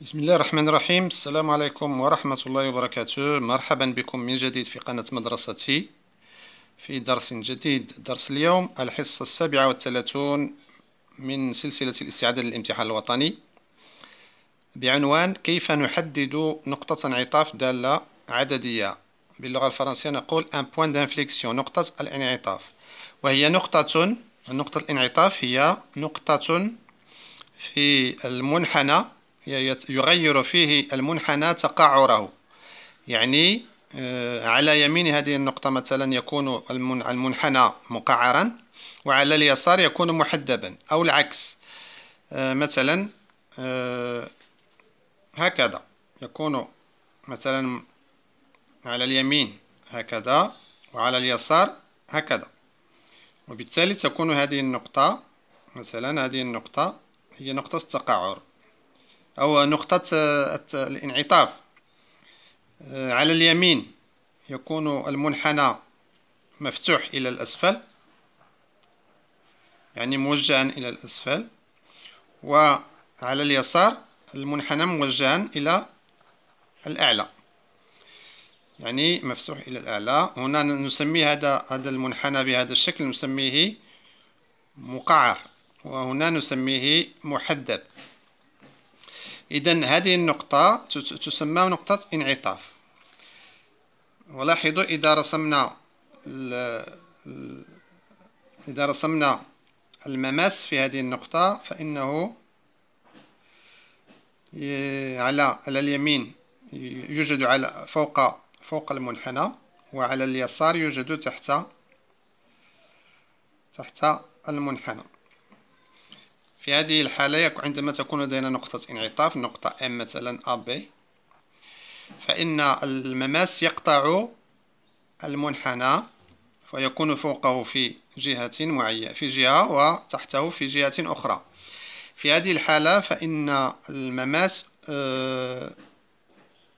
بسم الله الرحمن الرحيم السلام عليكم ورحمة الله وبركاته مرحبا بكم من جديد في قناة مدرستي في درس جديد درس اليوم الحصة السابعة والثلاثون من سلسلة الاستعداد للامتحان الوطني بعنوان كيف نحدد نقطة انعطاف دالة عددية باللغة الفرنسية نقول ان بوان دانفليكسيون نقطة الانعطاف وهي نقطة نقطة الانعطاف هي نقطة في المنحنى يغير فيه المنحنى تقعره يعني آه، على يمين هذه النقطة مثلا يكون المنحنى مقعرا وعلى اليسار يكون محدبا أو العكس آه، مثلا آه، هكذا يكون مثلا على اليمين هكذا وعلى اليسار هكذا وبالتالي تكون هذه النقطة مثلا هذه النقطة هي نقطة التقعر أو نقطة آه، الانعطاف آه، على اليمين يكون المنحنى مفتوح إلى الأسفل يعني موجها إلى الأسفل وعلى اليسار المنحنى موجها إلى الأعلى يعني مفتوح إلى الأعلى هنا نسمي هذا هذا المنحنى بهذا الشكل نسميه مقعر وهنا نسميه محدب إذا هذه النقطة تسمى نقطة انعطاف ولاحظوا إذا رسمنا إذا رسمنا المماس في هذه النقطة فإنه على على اليمين يوجد على فوق فوق المنحنى وعلى اليسار يوجد تحت تحت المنحنى في هذه الحالة عندما تكون لدينا نقطة انعطاف نقطة M مثلا AB فإن المماس يقطع المنحنى فيكون فوقه في جهة معينة في جهة وتحته في جهة أخرى في هذه الحالة فإن المماس آه،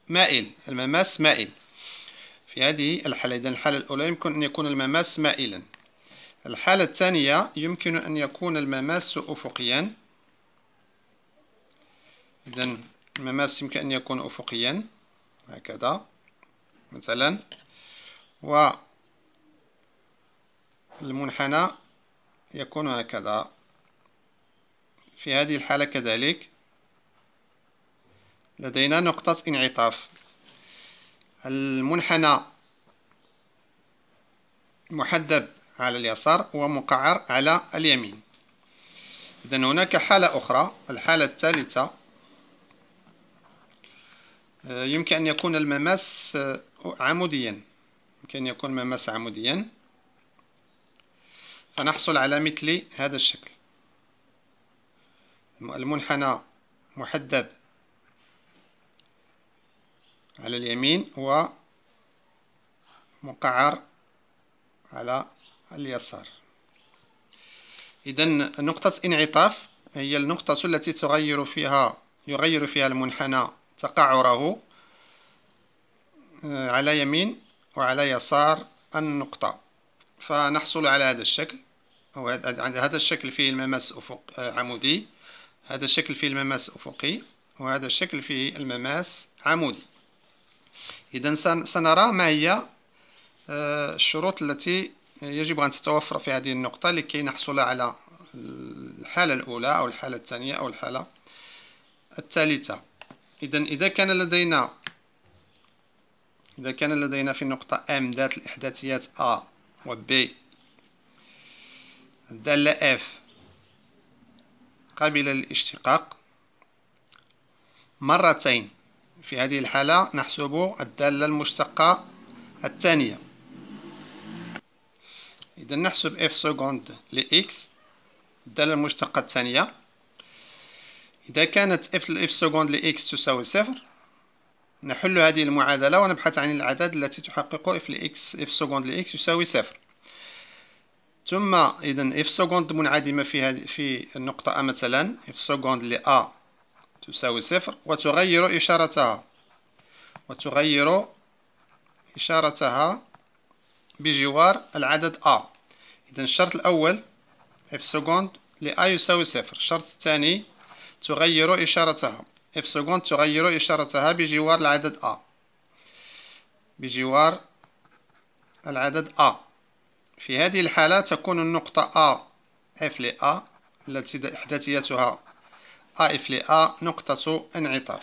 مائل المماس مائل في هذه الحالة إذا الحالة الأولى يمكن أن يكون المماس مائلا الحالة الثانية يمكن أن يكون المماس أفقيا إذا المماس يمكن أن يكون أفقيا هكذا مثلا و المنحنى يكون هكذا في هذه الحالة كذلك لدينا نقطة انعطاف المنحنى محدب على اليسار ومقعر على اليمين إذا هناك حالة أخرى الحالة الثالثة آه، يمكن أن يكون المماس آه، عموديا يمكن أن يكون مماس عموديا فنحصل على مثل هذا الشكل المنحنى محدب على اليمين ومقعر على على اليسار إذا نقطة انعطاف هي النقطة التي تغير فيها يغير فيها المنحنى تقعره آه، على يمين وعلى يسار النقطة فنحصل على هذا الشكل أو هذا الشكل فيه المماس أفق آه، عمودي هذا الشكل فيه المماس أفقي وهذا الشكل فيه المماس عمودي إذا سنرى ما هي آه، الشروط التي يجب أن تتوفر في هذه النقطة لكي نحصل على الحالة الأولى أو الحالة الثانية أو الحالة الثالثة إذا إذا كان لدينا إذا كان لدينا في النقطة ام ذات الإحداثيات ا و ب الدالة اف قابلة للاشتقاق مرتين في هذه الحالة نحسب الدالة المشتقة الثانية إذا نحسب إف سكوند لإكس الدالة المشتقة الثانية إذا كانت إف إف سكوند لإكس تساوي صفر نحل هذه المعادلة ونبحث عن الأعداد التي تحقق إف لإكس إف سكوند لإكس يساوي صفر ثم إذا إف سكوند منعدمة في هذه في النقطة A مثلا إف سكوند لأ تساوي صفر وتغير إشارتها وتغير إشارتها بجوار العدد A إذا الشرط الأول f second ل A يساوي صفر الشرط الثاني تغير إشارتها f second تغير إشارتها بجوار العدد A بجوار العدد A في هذه الحالة تكون النقطة A f ل A التي إحداثيتها A f ل A نقطة انعطاف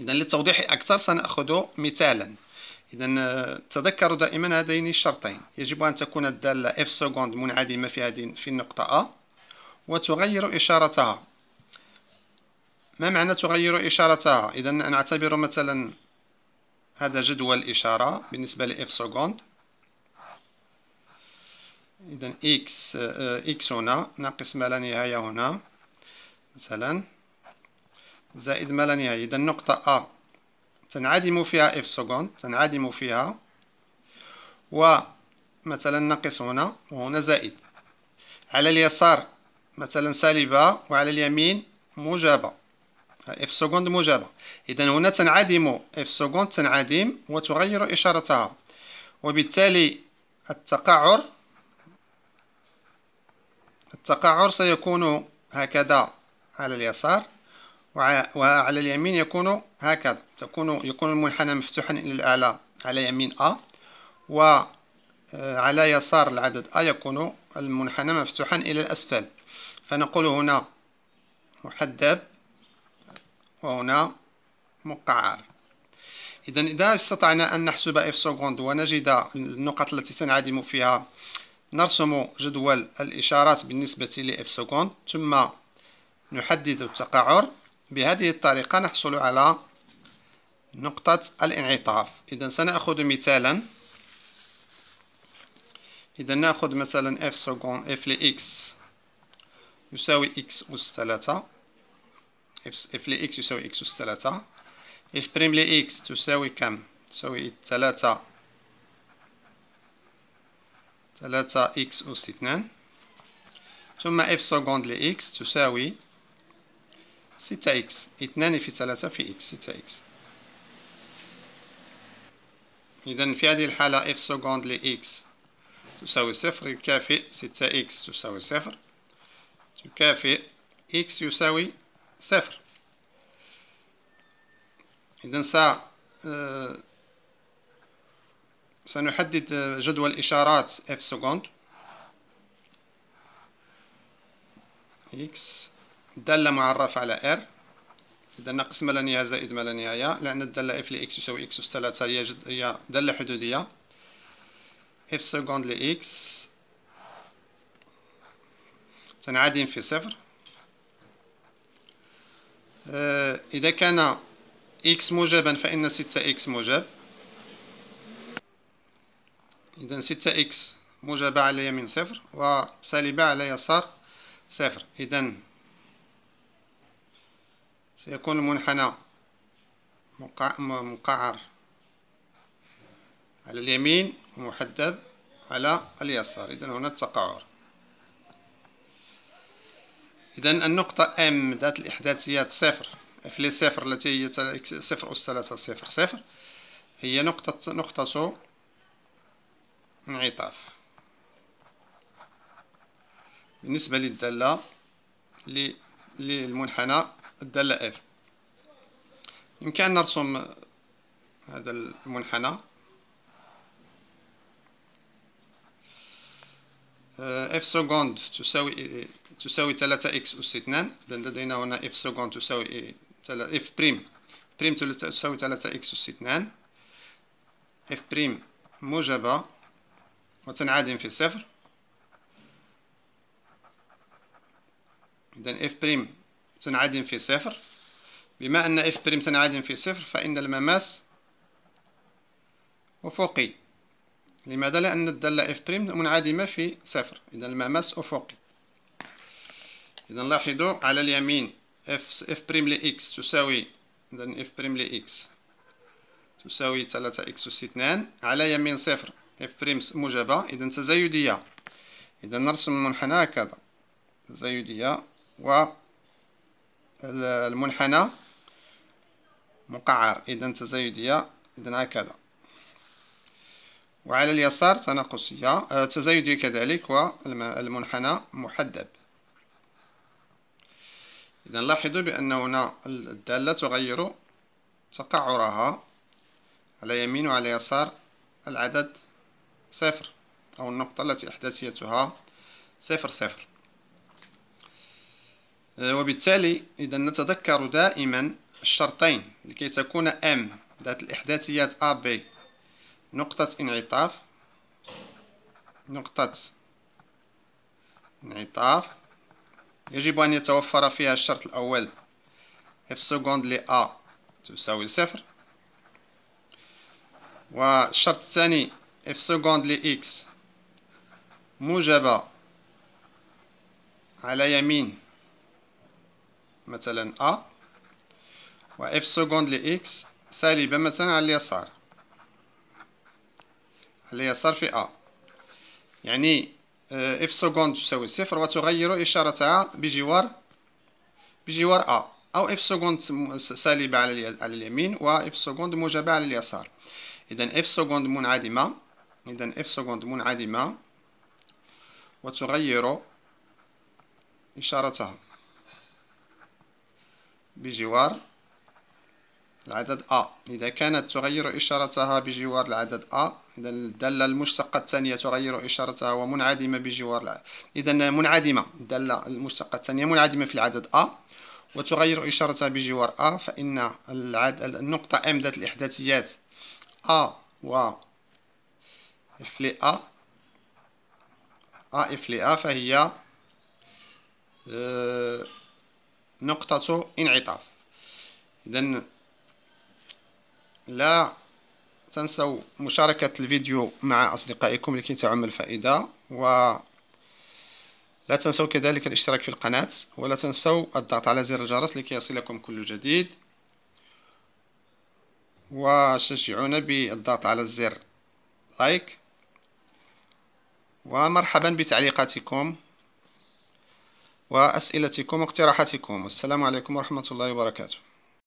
إذا للتوضيح أكثر سنأخذ مثالا إذا آه، تذكروا دائما هذين الشرطين يجب أن تكون الدالة f سكوند منعدمة في هذه في النقطة أ وتغير إشارتها ما معنى تغير إشارتها؟ إذا نعتبر مثلا هذا جدول إشارة بالنسبة ل f سكوند إذا x آه، آه، x هنا ناقص ما لا نهاية هنا مثلا زائد ما لا نهاية إذا النقطة أ تنعدم فيها إف سكوند تنعدم فيها ومثلا ناقص هنا وهنا زائد على اليسار مثلا سالبة وعلى اليمين موجبة اف سكوند موجبة إذا هنا تنعدم اف سكوند تنعدم وتغير إشارتها وبالتالي التقعر التقعر سيكون هكذا على اليسار وعلى اليمين يكون هكذا تكون يكون المنحنى مفتوحا إلى الأعلى على يمين أ وعلى آه، يسار العدد أ يكون المنحنى مفتوحا إلى الأسفل فنقول هنا محدب وهنا مقعر إذا إذا استطعنا أن نحسب إف سكوند ونجد النقط التي تنعدم فيها نرسم جدول الإشارات بالنسبة لإف سكوند ثم نحدد التقعر بهذه الطريقة نحصل على نقطة الانعطاف إذا سنأخذ مثالا إذا نأخذ مثلا f سكون f x يساوي x أس 3 f x يساوي x أس 3 f بريم x تساوي كم؟ تساوي 3 3 x أس 2 ثم f ل x تساوي ستة إكس اثنان في ثلاثة في إكس ستة إكس إذا في هذه الحالة إف سكوند لإكس تساوي صفر يكافئ ستة إكس تساوي صفر تكافئ إكس يساوي صفر إذا سا آه سنحدد جدول إشارات إف سكوند إكس دالة معرفة على R إذا ناقص ما لا نهاية زائد ما لا نهاية لأن الدالة F لإكس يساوي إكس أس ثلاثة هي هي دالة حدودية F سكوند لإكس تنعدم في صفر آه، إذا كان إكس موجبا فإن ستة إكس موجب إذا ستة إكس موجبة على يمين صفر وسالبة على يسار صفر إذا سيكون المنحنى مقعر على اليمين ومحدب على اليسار إذا هنا التقعر إذا النقطة M ذات الإحداثيات صفر اف لي صفر التي هي صفر أس ثلاثة صفر صفر هي نقطة نقطة انعطاف بالنسبة للدالة للمنحنى الدلائل يمكن أن نرسم هذا المنحنى آه، اف سكوند تساوي تساوي 3 اكس أس 2 إذا لدينا هنا اف سكوند تساوي اف بريم بريم تساوي 3 اكس أس 2 اف بريم موجبة وتنعدم في صفر إذا اف بريم تنعدم في صفر بما أن إف بريم تنعدم في صفر فإن المماس أفقي لماذا؟ لأن الدالة إف بريم منعدمة في صفر إذا المماس أفقي إذا لاحظوا على اليمين إف إف بريم لإكس تساوي إذا إف بريم لإكس تساوي 3 إكس أس 2 على يمين صفر إف بريم موجبة إذا تزايدية إذا نرسم المنحنى هكذا تزايدية و المنحنى مقعر إذا تزايدية إذا هكذا وعلى اليسار تناقصية آه، تزايدية كذلك والمنحنى محدب إذا لاحظوا بأن هنا الدالة تغير تقعرها على يمين وعلى يسار العدد صفر أو النقطة التي احداثيتها صفر صفر آه، وبالتالي إذا نتذكر دائما الشرطين لكي تكون ام ذات الإحداثيات ا ب نقطة انعطاف نقطة انعطاف يجب أن يتوفر فيها الشرط الأول اف سكوند ل ا تساوي صفر والشرط الثاني اف سكوند ل اكس موجبة على يمين مثلا أ اف سكوند لإكس سالبة مثلا على اليسار على اليسار في أ اه، يعني إف سكوند تساوي صفر وتغير إشارتها بجوار بجوار أ أو إف سكوند سالبة على على اليمين اف سكوند موجبة على اليسار إذا إف سكوند منعدمة إذا إف سكوند منعدمة وتغير إشارتها بجوار العدد A إذا كانت تغير إشارتها بجوار العدد A إذا الدالة المشتقة الثانية تغير إشارتها ومنعدمة بجوار إذا منعدمة الدالة المشتقة الثانية منعدمة في العدد A وتغير إشارتها بجوار A فإن العد... النقطة M ذات الإحداثيات A و F ل A A F ل A فهي آه، نقطة انعطاف إذا لا تنسوا مشاركة الفيديو مع أصدقائكم لكي تعم الفائدة و لا تنسوا كذلك الاشتراك في القناة ولا تنسوا الضغط على زر الجرس لكي يصلكم كل جديد وشجعونا بالضغط على الزر لايك ومرحبا بتعليقاتكم وأسئلتكم واقتراحاتكم والسلام عليكم ورحمة الله وبركاته